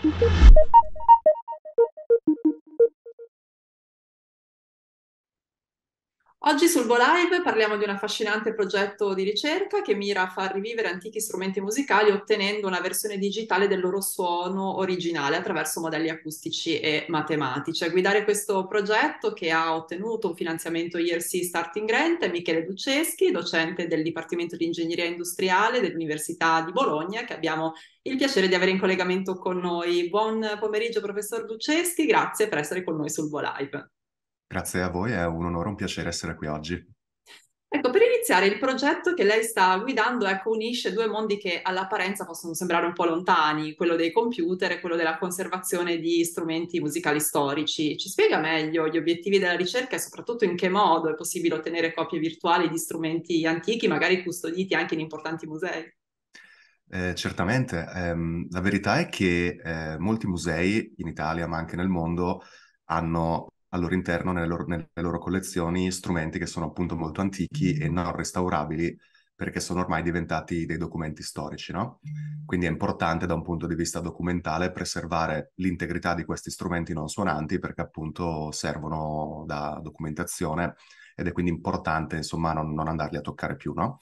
Thank you. Oggi sul Go Live parliamo di un affascinante progetto di ricerca che mira a far rivivere antichi strumenti musicali ottenendo una versione digitale del loro suono originale attraverso modelli acustici e matematici. A guidare questo progetto che ha ottenuto un finanziamento IRC Starting Grant è Michele Duceschi, docente del Dipartimento di Ingegneria Industriale dell'Università di Bologna che abbiamo il piacere di avere in collegamento con noi. Buon pomeriggio professor Duceschi, grazie per essere con noi sul Go Live. Grazie a voi, è un onore, un piacere essere qui oggi. Ecco, per iniziare, il progetto che lei sta guidando ecco, unisce due mondi che all'apparenza possono sembrare un po' lontani, quello dei computer e quello della conservazione di strumenti musicali storici. Ci spiega meglio gli obiettivi della ricerca e soprattutto in che modo è possibile ottenere copie virtuali di strumenti antichi, magari custoditi anche in importanti musei? Eh, certamente, eh, la verità è che eh, molti musei in Italia, ma anche nel mondo, hanno al loro interno, nelle loro, nelle loro, collezioni, strumenti che sono appunto molto antichi e mm-hmm. non restaurabili perché sono ormai diventati dei documenti storici, no? Quindi è importante da un punto di vista documentale preservare l'integrità di questi strumenti non suonanti perché appunto servono da documentazione ed è quindi importante insomma non, non andarli a toccare più, no?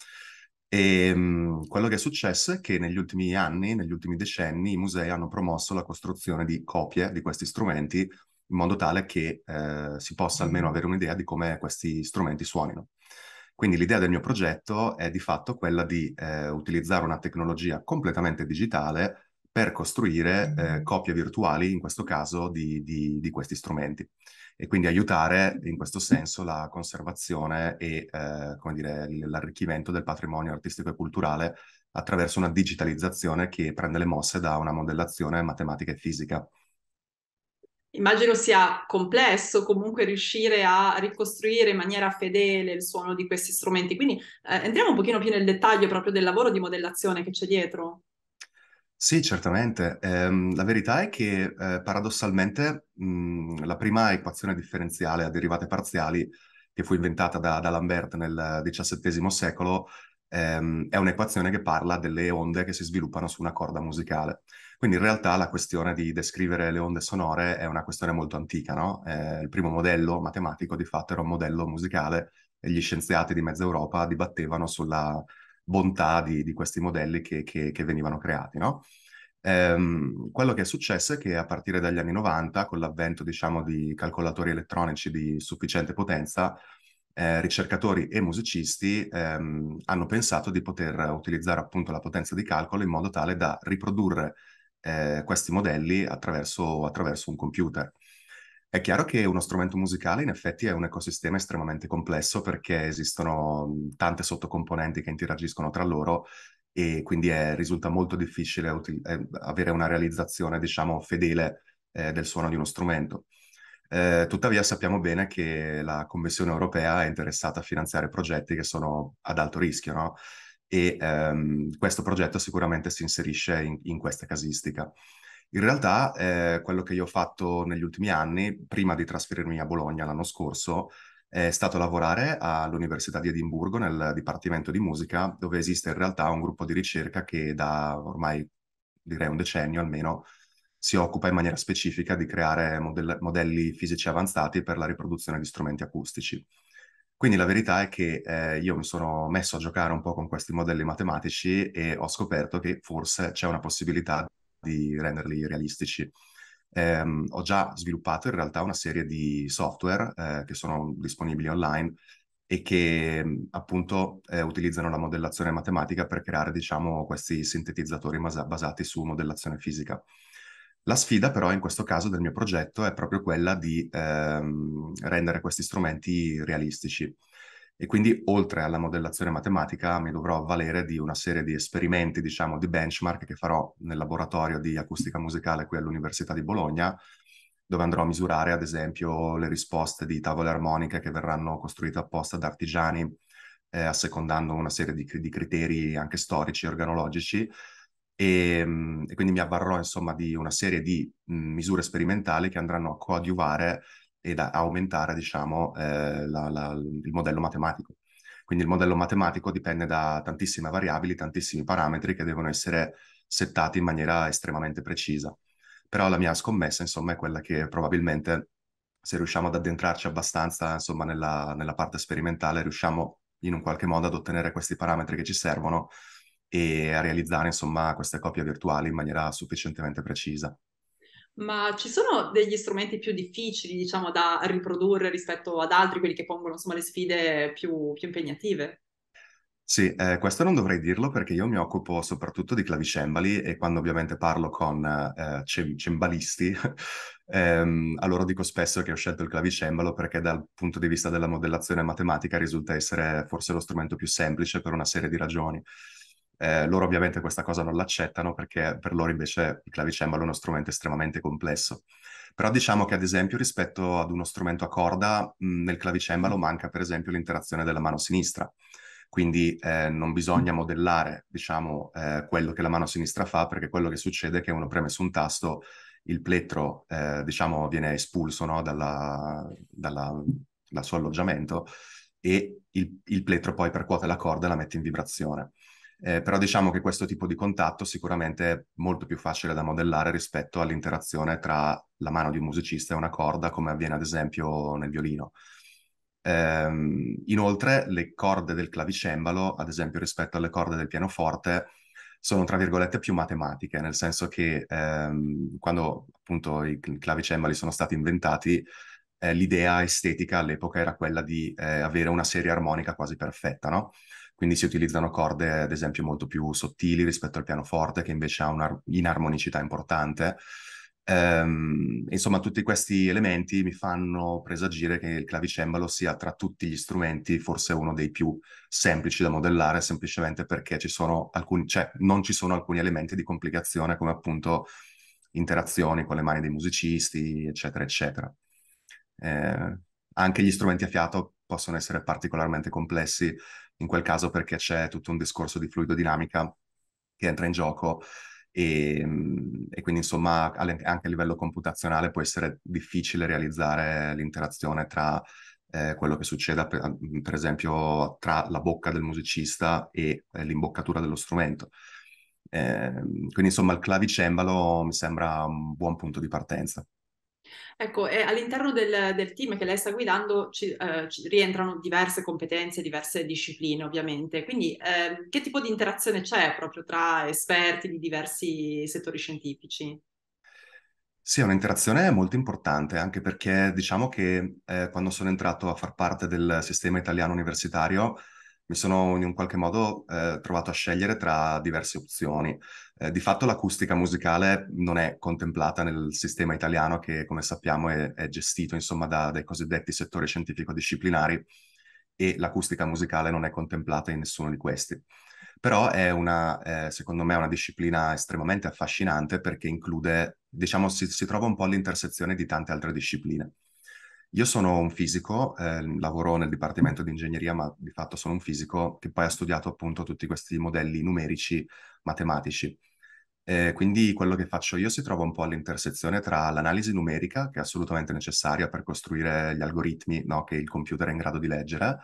E ehm, mh, quello che è successo è che negli ultimi anni, negli ultimi decenni, i musei hanno promosso la costruzione di copie di questi strumenti in modo tale che eh, si possa mm. almeno avere un'idea di come questi strumenti suonino. Quindi l'idea del mio progetto è di fatto quella di eh, utilizzare una tecnologia completamente digitale per costruire mm. eh, copie virtuali, in questo caso, di, di, di, questi strumenti e quindi aiutare in questo senso la conservazione e eh, dire, l'arricchimento del patrimonio artistico e culturale attraverso una digitalizzazione che prende le mosse da una modellazione matematica e fisica immagino sia complesso comunque riuscire a ricostruire in maniera fedele il suono di questi strumenti. Quindi eh, entriamo un pochino più nel dettaglio proprio del lavoro di modellazione che c'è dietro. Sì, certamente. Eh, la verità è che eh, paradossalmente mh, mm, la prima equazione differenziale a derivate parziali, che fu inventata da, da Lambert nel XVII secolo, ehm, è un'equazione che parla delle onde che si sviluppano su una corda musicale. Quindi in realtà la questione di descrivere le onde sonore è una questione molto antica, no? Eh, il primo modello matematico di fatto era un modello musicale e gli scienziati di mezza Europa dibattevano sulla bontà di, di questi modelli che, che, che venivano creati, no? Ehm, quello che è successo è che a partire dagli anni 90, con l'avvento diciamo, di calcolatori elettronici di sufficiente potenza, eh, ricercatori e musicisti ehm, hanno pensato di poter utilizzare appunto la potenza di calcolo in modo tale da riprodurre eh, questi modelli attraverso, attraverso un computer. È chiaro che uno strumento musicale in effetti è un ecosistema estremamente complesso perché esistono tante sottocomponenti che interagiscono tra loro e quindi è, risulta molto difficile uti- eh, avere una realizzazione, diciamo, fedele eh, del suono di uno strumento. Eh, tuttavia sappiamo bene che la Commissione europea è interessata a finanziare progetti che sono ad alto rischio, no? e ehm, questo progetto sicuramente si inserisce in, in questa casistica. In realtà eh, quello che io ho fatto negli ultimi anni, prima di trasferirmi a Bologna l'anno scorso, è stato lavorare all'Università di Edimburgo nel Dipartimento di Musica, dove esiste in realtà un gruppo di ricerca che da ormai direi un decennio almeno si occupa in maniera specifica di creare modell- modelli fisici avanzati per la riproduzione di strumenti acustici. Quindi la verità è che eh, io mi sono messo a giocare un po' con questi modelli matematici e ho scoperto che forse c'è una possibilità di renderli realistici. Eh, ho già sviluppato in realtà una serie di software eh, che sono disponibili online e che mm, appunto eh, utilizzano la modellazione matematica per creare, diciamo, questi sintetizzatori basati su modellazione fisica. La sfida però in questo caso del mio progetto è proprio quella di ehm, rendere questi strumenti realistici e quindi oltre alla modellazione matematica mi dovrò avvalere di una serie di esperimenti, diciamo, di benchmark che farò nel laboratorio di acustica musicale qui all'Università di Bologna, dove andrò a misurare ad esempio le risposte di tavole armoniche che verranno costruite apposta da artigiani, eh, assecondando una serie di, di criteri anche storici e organologici, e, ehm, e, quindi mi avvarrò insomma di una serie di mh, mhmm, misure sperimentali che andranno a coadiuvare ed a aumentare diciamo eh, la, la, il modello matematico. Quindi il modello matematico dipende da tantissime variabili, tantissimi parametri che devono essere settati in maniera estremamente precisa. Però la mia scommessa insomma è quella che probabilmente se riusciamo ad addentrarci abbastanza insomma nella, nella parte sperimentale riusciamo in un qualche modo ad ottenere questi parametri che ci servono e a realizzare insomma queste copie virtuali in maniera sufficientemente precisa. Ma ci sono degli strumenti più difficili, diciamo, da riprodurre rispetto ad altri, quelli che pongono insomma le sfide più, più impegnative? Sì, eh, questo non dovrei dirlo perché io mi occupo soprattutto di clavicembali e quando ovviamente parlo con eh, cembalisti, ehm, a loro dico spesso che ho scelto il clavicembalo perché dal punto di vista della modellazione matematica risulta essere forse lo strumento più semplice per una serie di ragioni. Eh, loro ovviamente questa cosa non l'accettano perché per loro invece il clavicembalo è uno strumento estremamente complesso. Però diciamo che ad esempio rispetto ad uno strumento a corda mh, nel clavicembalo mm. manca per esempio l'interazione della mano sinistra. Quindi eh, non bisogna mm. modellare, diciamo, eh, quello che la mano sinistra fa, perché quello che succede è che uno preme su un tasto, il plettro, eh, diciamo, viene espulso no? dalla, dalla, dal suo alloggiamento e il, il plettro poi percuote la corda e la mette in vibrazione eh, però diciamo che questo tipo di contatto sicuramente è molto più facile da modellare rispetto all'interazione tra la mano di un musicista e una corda, come avviene ad esempio nel violino. Ehm, inoltre, le corde del clavicembalo, ad esempio rispetto alle corde del pianoforte, sono tra virgolette più matematiche, nel senso che ehm, quando appunto i clavicembali sono stati inventati, eh, l'idea estetica all'epoca era quella di eh, avere una serie armonica quasi perfetta, no? quindi si utilizzano corde ad esempio molto più sottili rispetto al pianoforte che invece ha un'inarmonicità importante. Ehm, insomma, tutti questi elementi mi fanno presagire che il clavicembalo sia tra tutti gli strumenti forse uno dei più semplici da modellare, semplicemente perché ci alcuni, cioè, non ci sono alcuni elementi di complicazione come appunto interazioni con le mani dei musicisti, eccetera, eccetera. Eh, anche gli strumenti a fiato possono essere particolarmente complessi, in quel caso perché c'è tutto un discorso di fluidodinamica che entra in gioco e, ehm, e quindi insomma anche a livello computazionale può essere difficile realizzare l'interazione tra eh, quello che succede per, per, esempio tra la bocca del musicista e eh, l'imboccatura dello strumento. Eh, quindi insomma il clavicembalo mi sembra un buon punto di partenza. Ecco, e all'interno del, del, team che lei sta guidando ci, eh, ci rientrano diverse competenze, diverse discipline ovviamente, quindi eh, che tipo di interazione c'è proprio tra esperti di diversi settori scientifici? Sì, è un'interazione molto importante, anche perché diciamo che eh, quando sono entrato a far parte del sistema italiano universitario mi sono in un qualche modo eh, trovato a scegliere tra diverse opzioni. Eh, di fatto l'acustica musicale non è contemplata nel sistema italiano che, come sappiamo, è, è gestito insomma, da, dai cosiddetti settori scientifico-disciplinari e l'acustica musicale non è contemplata in nessuno di questi. Però è una, eh, secondo me, una disciplina estremamente affascinante perché include, diciamo, si, si trova un po' all'intersezione di tante altre discipline. Io sono un fisico, eh, lavoro nel dipartimento di ingegneria, ma di fatto sono un fisico che poi ha studiato appunto tutti questi modelli numerici, matematici. Eh, quindi quello che faccio io si trova un po' all'intersezione tra l'analisi numerica, che è assolutamente necessaria per costruire gli algoritmi no, che il computer è in grado di leggere,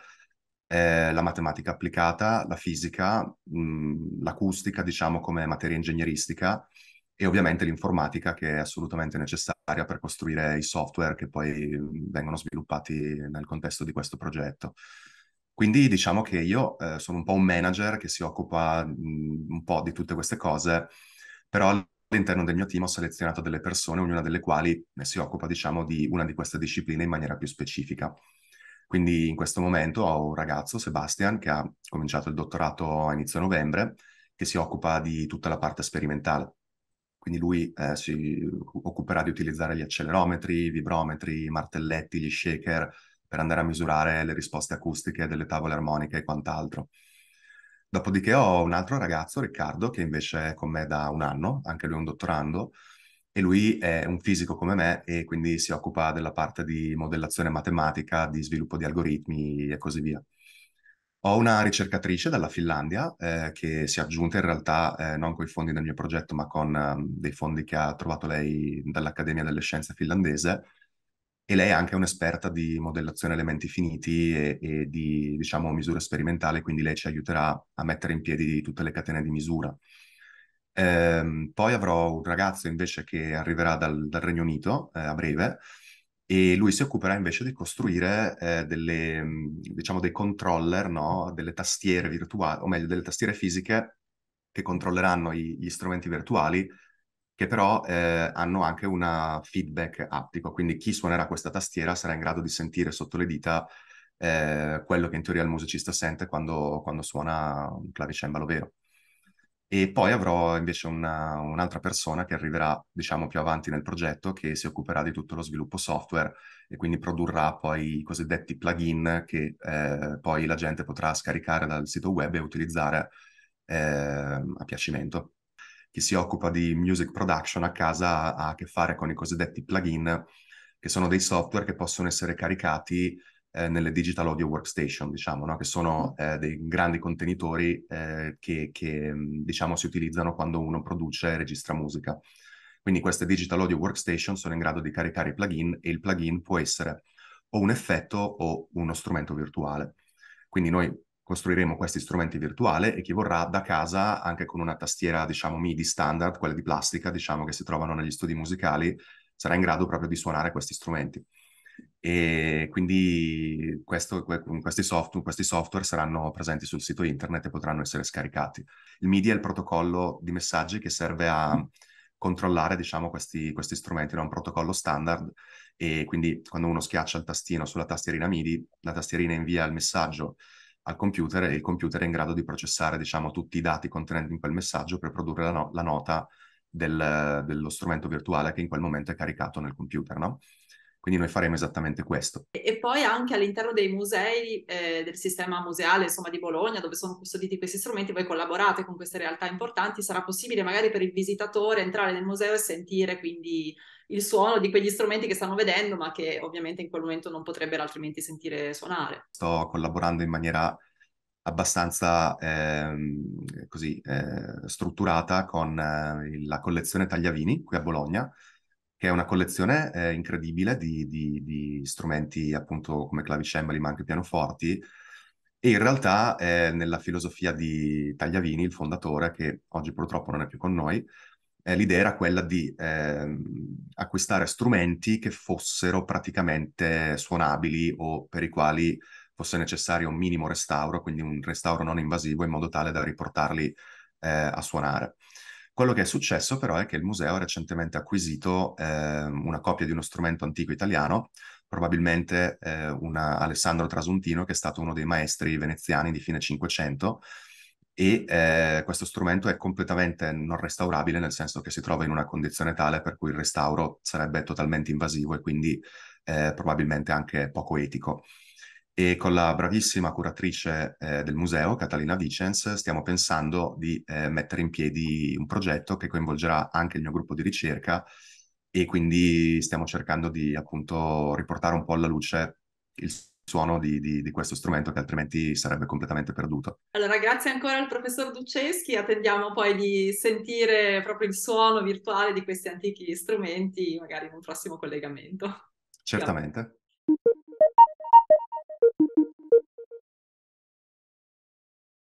eh, la matematica applicata, la fisica, mh, mhmm, l'acustica, diciamo come materia ingegneristica, e ovviamente l'informatica che è assolutamente necessaria per costruire i software che poi mm, vengono sviluppati nel contesto di questo progetto. Quindi diciamo che io eh, sono un po' un manager che si occupa mh, mm, un po' di tutte queste cose, però all'interno del mio team ho selezionato delle persone, ognuna delle quali eh, si occupa, diciamo, di una di queste discipline in maniera più specifica. Quindi in questo momento ho un ragazzo, Sebastian, che ha cominciato il dottorato a inizio novembre, che si occupa di tutta la parte sperimentale quindi lui eh, si occuperà di utilizzare gli accelerometri, i vibrometri, i martelletti, gli shaker per andare a misurare le risposte acustiche delle tavole armoniche e quant'altro. Dopodiché ho un altro ragazzo, Riccardo, che invece è con me da un anno, anche lui è un dottorando, e lui è un fisico come me e quindi si occupa della parte di modellazione matematica, di sviluppo di algoritmi e così via. Ho una ricercatrice dalla Finlandia eh, che si è aggiunta in realtà eh, non con i fondi del mio progetto, ma con um, dei fondi che ha trovato lei dall'Accademia delle Scienze finlandese. E lei è anche un'esperta di modellazione elementi finiti e, e di, diciamo, misura sperimentale, quindi lei ci aiuterà a mettere in piedi tutte le catene di misura. Ehm, poi avrò un ragazzo invece che arriverà dal, dal Regno Unito eh, a breve, e lui si occuperà invece di costruire eh, delle, diciamo, dei controller, no? delle tastiere virtuali, o meglio, delle tastiere fisiche che controlleranno i, gli strumenti virtuali, che però eh, hanno anche un feedback aptico, quindi chi suonerà questa tastiera sarà in grado di sentire sotto le dita eh, quello che in teoria il musicista sente quando, quando suona un clavicembalo vero. E poi avrò invece una, un'altra persona che arriverà, diciamo, più avanti nel progetto, che si occuperà di tutto lo sviluppo software e quindi produrrà poi i cosiddetti plugin che eh, poi la gente potrà scaricare dal sito web e utilizzare eh, a piacimento. Chi si occupa di music production a casa ha a che fare con i cosiddetti plugin, che sono dei software che possono essere caricati eh, nelle digital audio workstation, diciamo, no? che sono mm. eh, dei grandi contenitori eh, che, che, mm, diciamo, si utilizzano quando uno produce e registra musica. Quindi queste digital audio workstation sono in grado di caricare i plugin e il plugin può essere o un effetto o uno strumento virtuale. Quindi noi costruiremo questi strumenti virtuali e chi vorrà da casa, anche con una tastiera, diciamo, MIDI standard, quelle di plastica, diciamo, che si trovano negli studi musicali, sarà in grado proprio di suonare questi strumenti e quindi questo, questi, software, questi, software, saranno presenti sul sito internet e potranno essere scaricati. Il MIDI è il protocollo di messaggi che serve a controllare diciamo, questi, questi, strumenti, è un protocollo standard e quindi quando uno schiaccia il tastino sulla tastierina MIDI, la tastierina invia il messaggio al computer e il computer è in grado di processare diciamo, tutti i dati contenenti in quel messaggio per produrre la, no- la nota del, dello strumento virtuale che in quel momento è caricato nel computer. No? Quindi noi faremo esattamente questo. E poi anche all'interno dei musei, eh, del sistema museale insomma, di Bologna, dove sono custoditi questi strumenti, voi collaborate con queste realtà importanti, sarà possibile magari per il visitatore entrare nel museo e sentire quindi il suono di quegli strumenti che stanno vedendo, ma che ovviamente in quel momento non potrebbero altrimenti sentire suonare. Sto collaborando in maniera abbastanza ehm, così, eh, strutturata con eh, la collezione Tagliavini qui a Bologna, che è una collezione eh, incredibile di, di, di, strumenti appunto come clavicembali ma anche pianoforti e in realtà è nella filosofia di Tagliavini, il fondatore, che oggi purtroppo non è più con noi, eh, l'idea era quella di eh, acquistare strumenti che fossero praticamente suonabili o per i quali fosse necessario un minimo restauro, quindi un restauro non invasivo in modo tale da riportarli eh, a suonare. Quello che è successo però è che il museo ha recentemente acquisito eh, una copia di uno strumento antico italiano, probabilmente eh, una Alessandro Trasuntino, che è stato uno dei maestri veneziani di fine Cinquecento, e eh, questo strumento è completamente non restaurabile, nel senso che si trova in una condizione tale per cui il restauro sarebbe totalmente invasivo e quindi eh, probabilmente anche poco etico e con la bravissima curatrice eh, del museo, Catalina Vicens, stiamo pensando di eh, mettere in piedi un progetto che coinvolgerà anche il mio gruppo di ricerca e quindi stiamo cercando di appunto riportare un po' alla luce il suono di, di, di questo strumento che altrimenti sarebbe completamente perduto. Allora grazie ancora al professor Duceschi, attendiamo poi di sentire proprio il suono virtuale di questi antichi strumenti magari in un prossimo collegamento. Certamente.